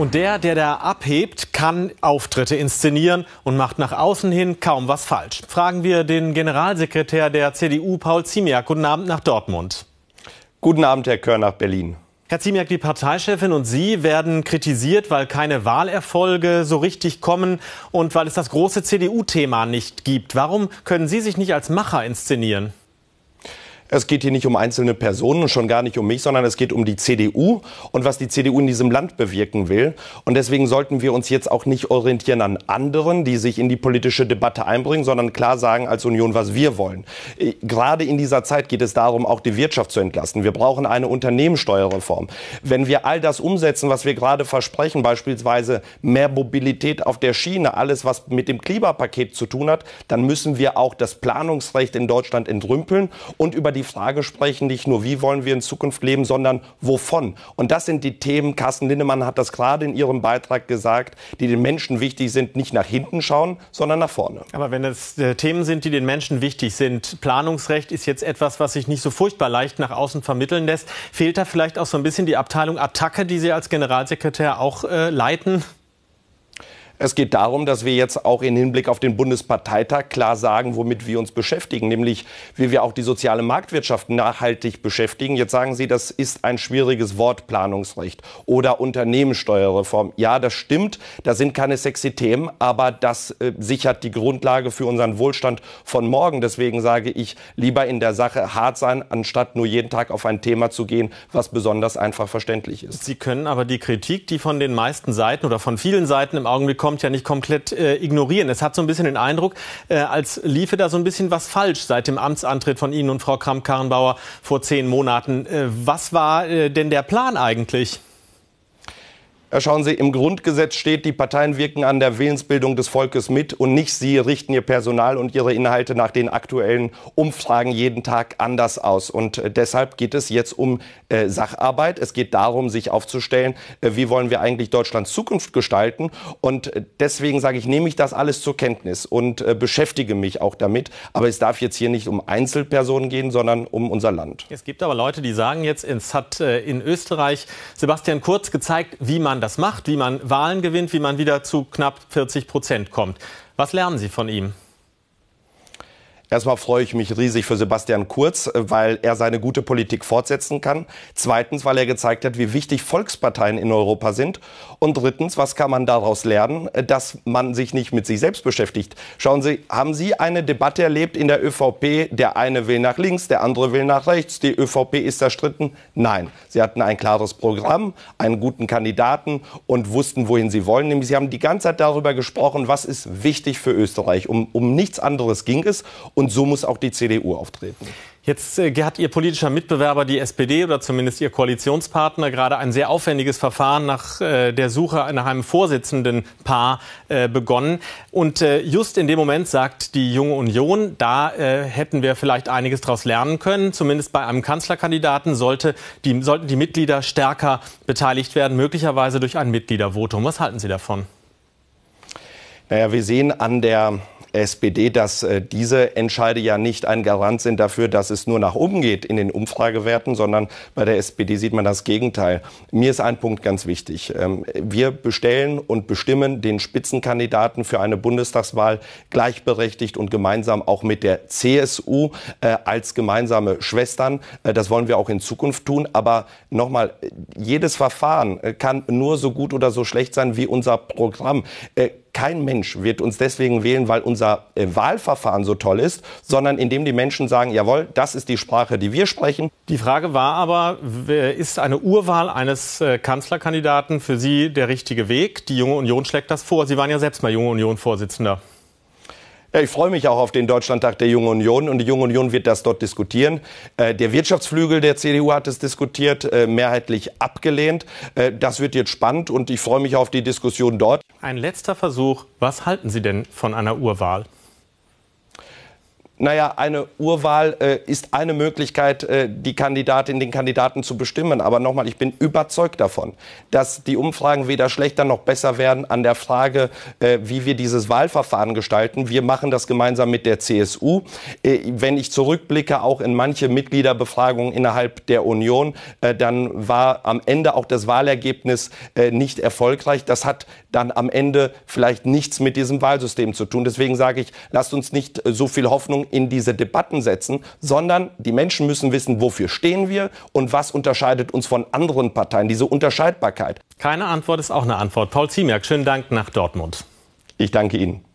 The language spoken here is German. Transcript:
Und der, der da abhebt, kann Auftritte inszenieren und macht nach außen hin kaum was falsch. Fragen wir den Generalsekretär der CDU, Paul Ziemiak. Guten Abend nach Dortmund. Guten Abend, Herr Kör, nach Berlin. Herr Ziemiak, die Parteichefin und Sie werden kritisiert, weil keine Wahlerfolge so richtig kommen und weil es das große CDU-Thema nicht gibt. Warum können Sie sich nicht als Macher inszenieren? Es geht hier nicht um einzelne Personen und schon gar nicht um mich, sondern es geht um die CDU und was die CDU in diesem Land bewirken will. Und deswegen sollten wir uns jetzt auch nicht orientieren an anderen, die sich in die politische Debatte einbringen, sondern klar sagen als Union, was wir wollen. Äh, gerade in dieser Zeit geht es darum, auch die Wirtschaft zu entlasten. Wir brauchen eine Unternehmenssteuerreform. Wenn wir all das umsetzen, was wir gerade versprechen, beispielsweise mehr Mobilität auf der Schiene, alles, was mit dem Klimapaket zu tun hat, dann müssen wir auch das Planungsrecht in Deutschland entrümpeln und über die die Frage sprechen, nicht nur, wie wollen wir in Zukunft leben, sondern wovon. Und das sind die Themen, Carsten Lindemann hat das gerade in ihrem Beitrag gesagt, die den Menschen wichtig sind, nicht nach hinten schauen, sondern nach vorne. Aber wenn es äh, Themen sind, die den Menschen wichtig sind, Planungsrecht ist jetzt etwas, was sich nicht so furchtbar leicht nach außen vermitteln lässt. Fehlt da vielleicht auch so ein bisschen die Abteilung Attacke, die Sie als Generalsekretär auch äh, leiten? Es geht darum, dass wir jetzt auch in Hinblick auf den Bundesparteitag klar sagen, womit wir uns beschäftigen, nämlich wie wir auch die soziale Marktwirtschaft nachhaltig beschäftigen. Jetzt sagen Sie, das ist ein schwieriges Wort, Planungsrecht oder Unternehmenssteuerreform. Ja, das stimmt, das sind keine sexy Themen, aber das äh, sichert die Grundlage für unseren Wohlstand von morgen. Deswegen sage ich, lieber in der Sache hart sein, anstatt nur jeden Tag auf ein Thema zu gehen, was besonders einfach verständlich ist. Sie können aber die Kritik, die von den meisten Seiten oder von vielen Seiten im Augenblick kommt, kommt, ja nicht komplett äh, ignorieren. Es hat so ein bisschen den Eindruck, äh, als liefe da so ein bisschen was falsch seit dem Amtsantritt von Ihnen und Frau Kramp-Karrenbauer vor zehn Monaten. Äh, was war äh, denn der Plan eigentlich? Ja, schauen Sie, im Grundgesetz steht, die Parteien wirken an der Willensbildung des Volkes mit und nicht sie richten ihr Personal und ihre Inhalte nach den aktuellen Umfragen jeden Tag anders aus. Und äh, deshalb geht es jetzt um äh, Sacharbeit. Es geht darum, sich aufzustellen, äh, wie wollen wir eigentlich Deutschlands Zukunft gestalten. Und äh, deswegen sage ich, nehme ich das alles zur Kenntnis und äh, beschäftige mich auch damit. Aber es darf jetzt hier nicht um Einzelpersonen gehen, sondern um unser Land. Es gibt aber Leute, die sagen jetzt, es hat äh, in Österreich Sebastian Kurz gezeigt, wie man man das macht, wie man Wahlen gewinnt, wie man wieder zu knapp 40 Prozent kommt. Was lernen Sie von ihm? Erstmal freue ich mich riesig für Sebastian Kurz, äh, weil er seine gute Politik fortsetzen kann. Zweitens, weil er gezeigt hat, wie wichtig Volksparteien in Europa sind. Und drittens, was kann man daraus lernen, äh, dass man sich nicht mit sich selbst beschäftigt. Schauen Sie, haben Sie eine Debatte erlebt in der ÖVP? Der eine will nach links, der andere will nach rechts. Die ÖVP ist zerstritten? Nein. Sie hatten ein klares Programm, einen guten Kandidaten und wussten, wohin sie wollen. Nämlich Sie haben die ganze Zeit darüber gesprochen, was ist wichtig für Österreich. Um, um nichts anderes ging es. Und so muss auch die CDU auftreten. Jetzt äh, hat Ihr politischer Mitbewerber, die SPD oder zumindest Ihr Koalitionspartner, gerade ein sehr aufwendiges Verfahren nach äh, der Suche nach einem Vorsitzendenpaar äh, begonnen. Und just in dem Moment sagt die Junge Union, da hätten wir vielleicht einiges daraus lernen können. Zumindest bei einem Kanzlerkandidaten sollte die, sollten die Mitglieder stärker beteiligt werden, möglicherweise durch ein Mitgliedervotum. Was halten Sie davon? Naja, wir sehen an der SPD, dass äh, diese Entscheide ja nicht ein Garant sind dafür, dass es nur nach oben geht in den Umfragewerten, sondern bei der SPD sieht man das Gegenteil. Mir ist ein Punkt ganz wichtig. Ähm, wir bestellen und bestimmen den Spitzenkandidaten für eine Bundestagswahl gleichberechtigt und gemeinsam auch mit der CSU äh, als gemeinsame Schwestern. Äh, das wollen wir auch in Zukunft tun. Aber nochmal, jedes Verfahren äh, kann nur so gut oder so schlecht sein wie unser Programm. Äh, kein Mensch wird uns deswegen wählen, weil unser äh, Wahlverfahren so toll ist, sondern indem die Menschen sagen, jawohl, das ist die Sprache, die wir sprechen. Die Frage war aber, ist eine Urwahl eines äh, Kanzlerkandidaten für Sie der richtige Weg? Die Junge Union schlägt das vor. Sie waren ja selbst mal Junge Union-Vorsitzender. Ja, äh, ich freue mich auch auf den Deutschlandtag der Jungen Union und die Junge Union wird das dort diskutieren. Äh, der Wirtschaftsflügel der CDU hat es diskutiert, äh, mehrheitlich abgelehnt. das wird jetzt spannend und ich freue mich auf die Diskussion dort. Ein letzter Versuch. Was halten Sie denn von einer Urwahl? naja, eine Urwahl äh, ist eine Möglichkeit, äh, die Kandidatin, den Kandidaten zu bestimmen. Aber nochmal, ich bin überzeugt davon, dass die Umfragen weder schlechter noch besser werden an der Frage, äh, wie wir dieses Wahlverfahren gestalten. Wir machen das gemeinsam mit der CSU. Äh, wenn ich zurückblicke, auch in manche Mitgliederbefragungen innerhalb der Union, äh, dann war am Ende auch das Wahlergebnis äh, nicht erfolgreich. Das hat dann am Ende vielleicht nichts mit diesem Wahlsystem zu tun. Deswegen sage ich, lasst uns nicht so viel Hoffnung in diese Debatten setzen, sondern die Menschen müssen wissen, wofür stehen wir und was unterscheidet uns von anderen Parteien, diese Unterscheidbarkeit. Keine Antwort ist auch eine Antwort. Paul Ziemiak, schönen Dank nach Dortmund. Ich danke Ihnen.